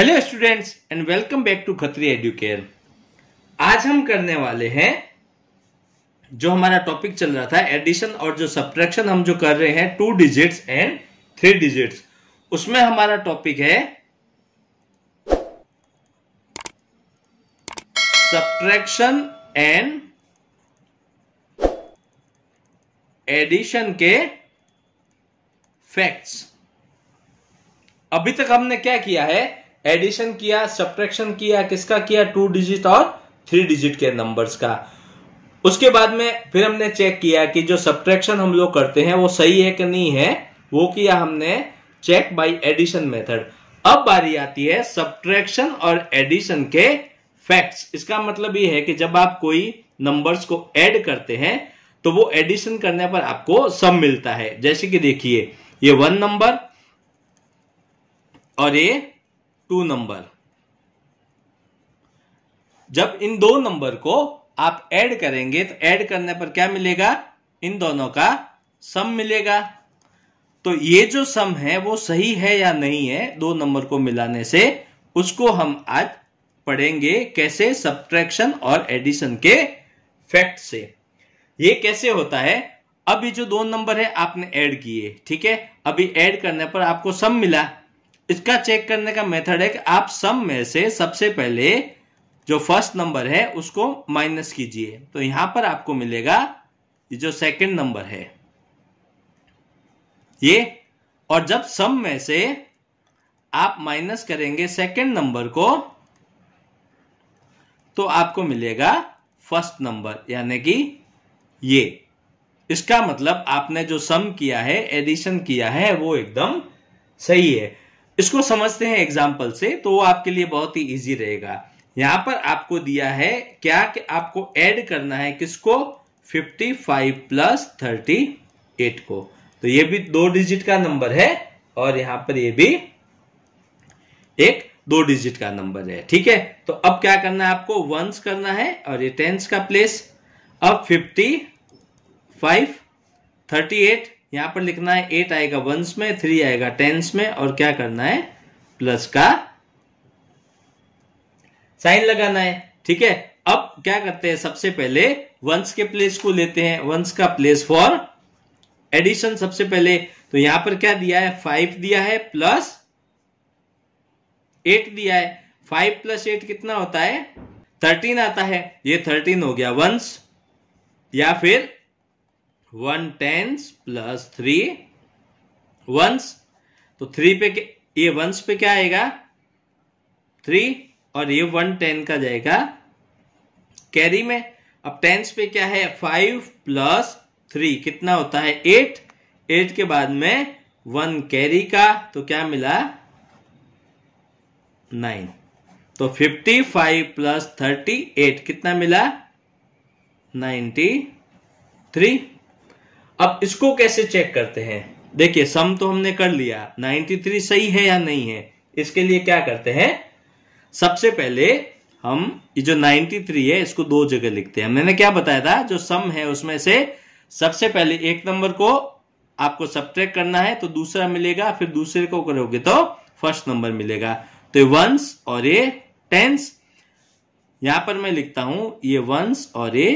hello students and welcome back to Khatri Educare आज हम करने वाले हैं जो हमारा टॉपिक चल रहा था एडिशन और जो सब्ट्रैक्शन हम जो कर रहे हैं two digits and three digits उसमें हमारा टॉपिक है सब्ट्रैक्शन एंड एडिशन के फैक्ट्स अभी तक हमने क्या किया है एडिशन किया सब्ट्रैक्शन किया किसका किया टू डिजिट और थ्री डिजिट के नंबर्स का उसके बाद में फिर हमने चेक किया कि जो सब्ट्रैक्शन हम लोग करते हैं वो सही है कि नहीं है वो किया हमने चेक बाय एडिशन मेथड अब बारी आती है सब्ट्रैक्शन और एडिशन के फैक्ट्स इसका मतलब ये है कि जब आप कोई नंबर्स को ऐड करते हैं तो वो एडिशन करने पर आपको सम मिलता है जैसे कि देखिए ये वन नंबर और ये टू नंबर जब इन दो नंबर को आप ऐड करेंगे तो ऐड करने पर क्या मिलेगा इन दोनों का सम मिलेगा तो ये जो सम है वो सही है या नहीं है दो नंबर को मिलाने से उसको हम आज पढ़ेंगे कैसे सब्ट्रैक्शन और एडिशन के फैक्ट से ये कैसे होता है अभी जो दो नंबर है आपने ऐड किए ठीक है अभी ऐड करने पर आपको सम मिला इसका चेक करने का मेथड है कि आप सम में से सबसे पहले जो फर्स्ट नंबर है उसको माइनस कीजिए तो यहां पर आपको मिलेगा जो सेकंड नंबर है ये और जब सम में से आप माइनस करेंगे सेकंड नंबर को तो आपको मिलेगा फर्स्ट नंबर यानी कि ये इसका मतलब आपने जो सम किया है एडिशन किया है वो एकदम सही है इसको समझते हैं एग्जाम्पल से तो वो आपके लिए बहुत ही ईजी रहेगा यहां पर आपको दिया है क्या कि आपको एड करना है किसको 55 प्लस 38 को तो ये भी दो डिजिट का नंबर है और यहां पर ये भी एक दो डिजिट का नंबर है ठीक है तो अब क्या करना है आपको वंस करना है और ये टेंस का प्लेस अब फाइव थर्टी 38 यहां पर लिखना है एट आएगा वंस में थ्री आएगा टेंस में और क्या करना है प्लस का साइन लगाना है ठीक है अब क्या करते हैं सबसे पहले वंस के प्लेस को लेते हैं वंस का प्लेस फॉर एडिशन सबसे पहले तो यहां पर क्या दिया है फाइव दिया है प्लस एट दिया है फाइव प्लस एट कितना होता है थर्टीन आता है ये थर्टीन हो गया वंस या फिर one tens plus three ones तो थ्री पे ये वंस पे क्या आएगा थ्री और ये वन टेन का जाएगा कैरी में अब टेंस पे क्या है फाइव प्लस थ्री कितना होता है एट एट के बाद में वन कैरी का तो क्या मिला नाइन तो fifty five plus thirty eight कितना मिला नाइन्टी थ्री अब इसको कैसे चेक करते हैं देखिए सम तो हमने कर लिया 93 सही है या नहीं है इसके लिए क्या करते हैं सबसे पहले हम ये जो 93 है इसको दो जगह लिखते हैं मैंने क्या बताया था जो सम है उसमें से सबसे पहले एक नंबर को आपको सब करना है तो दूसरा मिलेगा फिर दूसरे को करोगे तो फर्स्ट नंबर मिलेगा तो वंस और ये टेंस यहां पर मैं लिखता हूं ये वंस और ये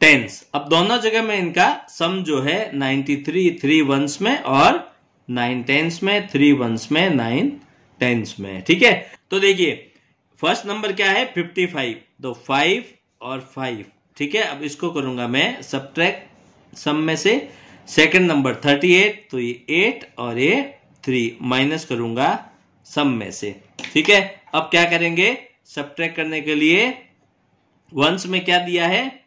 टेंस अब दोनों जगह में इनका सम जो है नाइनटी थ्री थ्री वंस में और नाइन टेंस में थ्री वंस में नाइन टेंस में ठीक है तो देखिए फर्स्ट नंबर क्या है फिफ्टी फाइव तो फाइव और फाइव ठीक है अब इसको करूंगा मैं सब सम में से सेकंड नंबर एट तो ये एट और ये थ्री माइनस करूंगा सम में से ठीक है अब क्या करेंगे सब करने के लिए वंस में क्या दिया है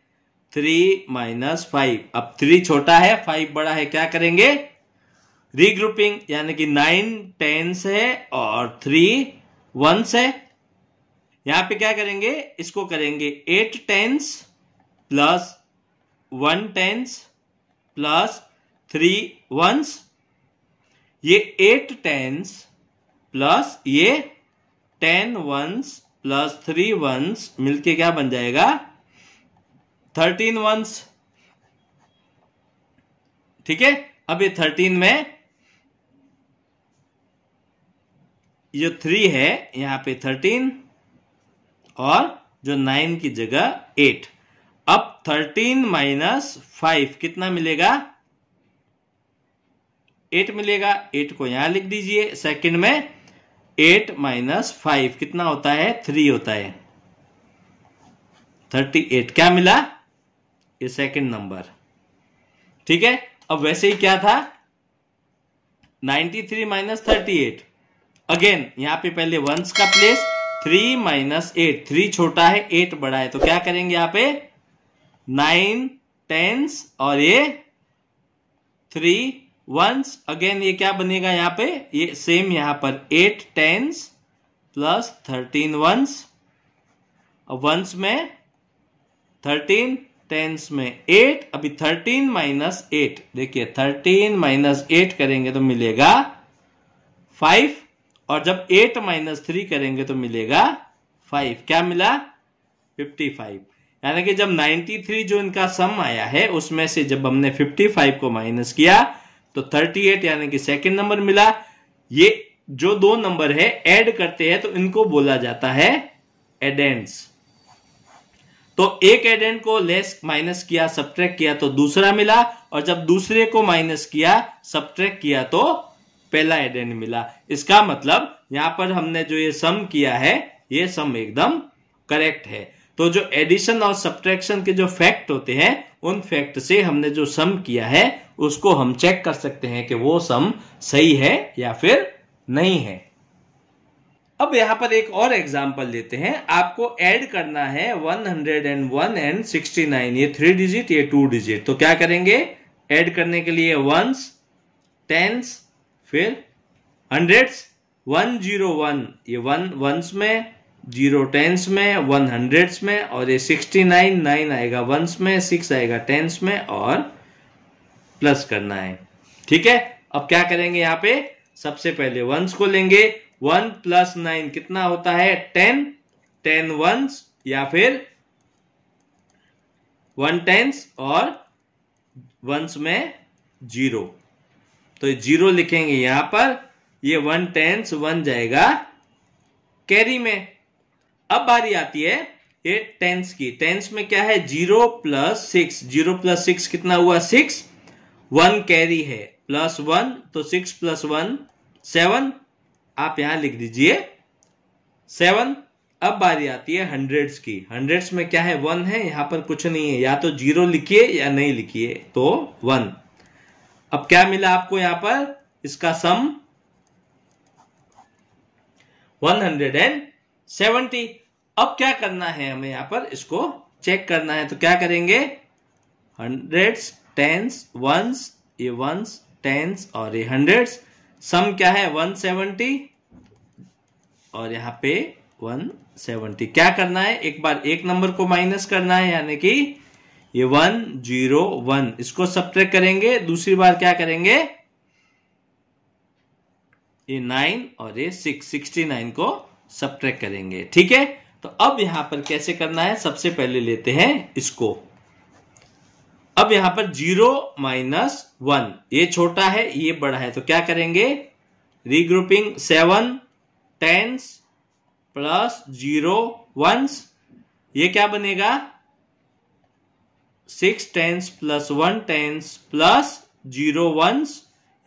थ्री माइनस फाइव अब थ्री छोटा है फाइव बड़ा है क्या करेंगे रीग्रुपिंग यानी कि नाइन टेन से और थ्री वन से यहां पे क्या करेंगे इसको करेंगे eight tens plus one tens plus three ones ये एट टेंस प्लस ये ten ones plus three ones मिलके क्या बन जाएगा थर्टीन वंस ठीक है अब ये थर्टीन में जो थ्री है यहां पे थर्टीन और जो नाइन की जगह एट अब थर्टीन माइनस फाइव कितना मिलेगा एट मिलेगा एट को यहां लिख दीजिए सेकंड में एट माइनस फाइव कितना होता है थ्री होता है थर्टी एट क्या मिला ये सेकंड नंबर ठीक है अब वैसे ही क्या था 93 three minus thirty eight again यहां पे पहले वंस का place three minus eight three छोटा है एट बड़ा है तो क्या करेंगे यहां पे नाइन टेंस और ये थ्री वंस अगेन ये क्या बनेगा यहां पे ये सेम यहां पर eight tens plus thirteen ones ones में थर्टीन टेंस में एट अभी थर्टीन माइनस एट देखिए थर्टीन माइनस एट करेंगे तो मिलेगा फाइव और जब एट माइनस थ्री करेंगे तो मिलेगा फाइव क्या मिला फिफ्टी फाइव यानी कि जब थ्री जो इनका सम आया है उसमें से जब हमने फिफ्टी फाइव को माइनस किया तो थर्टी एट यानी कि सेकेंड नंबर मिला ये जो दो नंबर है एड करते हैं तो इनको बोला जाता है एडेंट्स तो एक एडेंट को लेस माइनस किया सब्ट्रैक्ट किया तो दूसरा मिला और जब दूसरे को माइनस किया सब्ट्रैक्ट किया तो पहला एडेंट मिला इसका मतलब यहां पर हमने जो ये सम किया है ये सम एकदम करेक्ट है तो जो एडिशन और सब्ट्रैक्शन के जो फैक्ट होते हैं उन फैक्ट से हमने जो सम किया है उसको हम चेक कर सकते हैं कि वो सम सही है या फिर नहीं है अब यहां पर एक और एग्जाम्पल लेते हैं आपको ऐड करना है 101 एंड 69 ये थ्री डिजिट ये टू डिजिट तो क्या करेंगे ऐड करने के लिए वंस टेंस फिर हंड्रेड्स 101 ये वन वंस में जीरो टेंस में वन हंड्रेड्स में और ये सिक्सटी नाइन नाइन आएगा वंस में सिक्स आएगा टेंस में और प्लस करना है ठीक है अब क्या करेंगे यहां पे सबसे पहले वंस को लेंगे वन प्लस नाइन कितना होता है टेन टेन वंस या फिर वन टेंस और वंस में जीरो तो जीरो लिखेंगे यहां पर ये वन टेंस वन जाएगा कैरी में अब बारी आती है ये टेंस की टेंस में क्या है zero plus six zero plus six कितना हुआ सिक्स वन कैरी है प्लस वन तो सिक्स प्लस वन सेवन आप यहां लिख दीजिए सेवन अब बारी आती है हंड्रेड्स की हंड्रेड्स में क्या है वन है यहां पर कुछ नहीं है या तो जीरो लिखिए या नहीं लिखिए तो वन अब क्या मिला आपको यहां पर इसका sum one hundred and seventy अब क्या करना है हमें यहां पर इसको चेक करना है तो क्या करेंगे हंड्रेड्स टेंस वंस ये वंस टेंस और ये हंड्रेड्स सम क्या है 170 और यहां पे 170 क्या करना है एक बार एक नंबर को माइनस करना है यानी कि ये वन जीरो वन इसको सब करेंगे दूसरी बार क्या करेंगे ये नाइन और ये सिक्स सिक्सटी नाइन को सब करेंगे ठीक है तो अब यहां पर कैसे करना है सबसे पहले लेते हैं इसको अब यहां पर जीरो माइनस वन ये छोटा है ये बड़ा है तो क्या करेंगे regrouping seven tens plus zero ones ये क्या बनेगा six tens plus one tens plus zero ones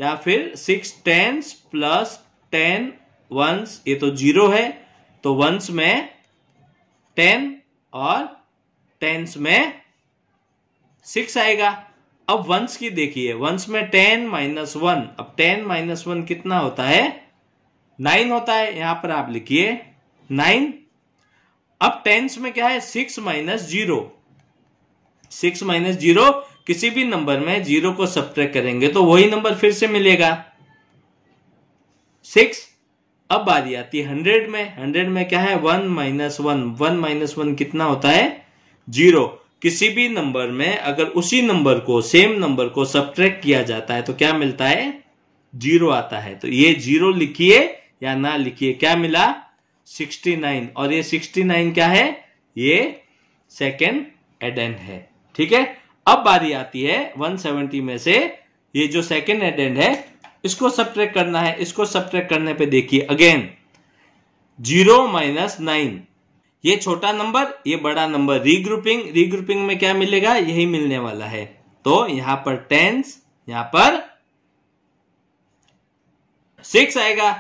या फिर six tens plus ten ones ये तो जीरो है तो वंस में टेन और टेंस में सिक्स आएगा अब वंस की देखिए वंस में टेन माइनस वन अब टेन माइनस वन कितना होता है नाइन होता है यहां पर आप लिखिए नाइन अब टेंस में क्या है six minus zero six minus zero किसी भी नंबर में जीरो को सब्ट्रैक्ट करेंगे तो वही नंबर फिर से मिलेगा सिक्स अब बारी आती है हंड्रेड में हंड्रेड में क्या है one minus one one minus one कितना होता है जीरो किसी भी नंबर में अगर उसी नंबर को सेम नंबर को सब्ट्रैक्ट किया जाता है तो क्या मिलता है जीरो आता है तो ये जीरो लिखिए या ना लिखिए क्या मिला 69 और ये 69 क्या है ये सेकेंड एडेन है ठीक है अब बारी आती है 170 में से ये जो सेकेंड एडेंड है इसको सब्ट्रैक्ट करना है इसको सब्ट्रैक्ट करने पे देखिए अगेन जीरो माइनस नाइन ये छोटा नंबर ये बड़ा नंबर रीग्रुपिंग रीग्रुपिंग में क्या मिलेगा यही मिलने वाला है तो यहां पर टेंस यहां पर सिक्स आएगा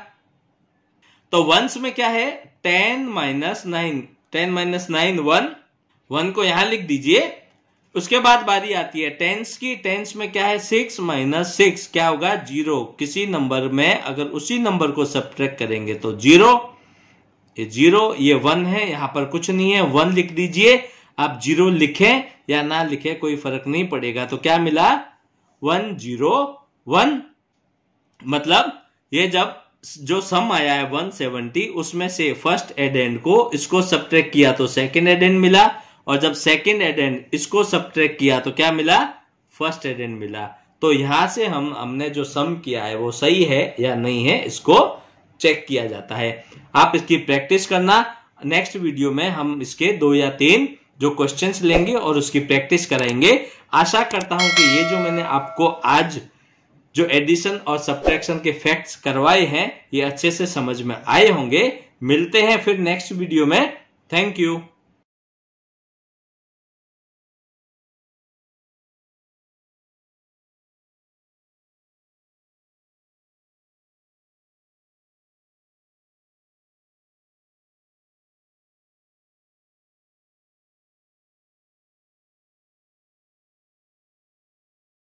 तो वंस में क्या है ten minus nine ten minus nine one one को यहां लिख दीजिए उसके बाद बारी आती है टेंस की टेंस में क्या है सिक्स माइनस सिक्स क्या होगा जीरो किसी नंबर में अगर उसी नंबर को सब करेंगे तो जीरो ये जीरो ये वन है यहां पर कुछ नहीं है वन लिख दीजिए आप जीरो लिखें या ना लिखें कोई फर्क नहीं पड़ेगा तो क्या मिला वन जीरो वन मतलब ये जब जो सम आया है सेवेंटी उसमें से फर्स्ट एडेंड को इसको सब्ट्रैक्ट किया तो सेकंड एडेंड मिला और जब सेकंड एडेंड इसको सब्ट्रैक्ट किया तो क्या मिला फर्स्ट एडेंड मिला तो यहां से हम हमने जो सम किया है वो सही है या नहीं है इसको चेक किया जाता है आप इसकी प्रैक्टिस करना नेक्स्ट वीडियो में हम इसके दो या तीन जो क्वेश्चंस लेंगे और उसकी प्रैक्टिस कराएंगे आशा करता हूं कि ये जो मैंने आपको आज जो एडिशन और सब्ट्रैक्शन के फैक्ट्स करवाए हैं ये अच्छे से समझ में आए होंगे मिलते हैं फिर नेक्स्ट वीडियो में थैंक यू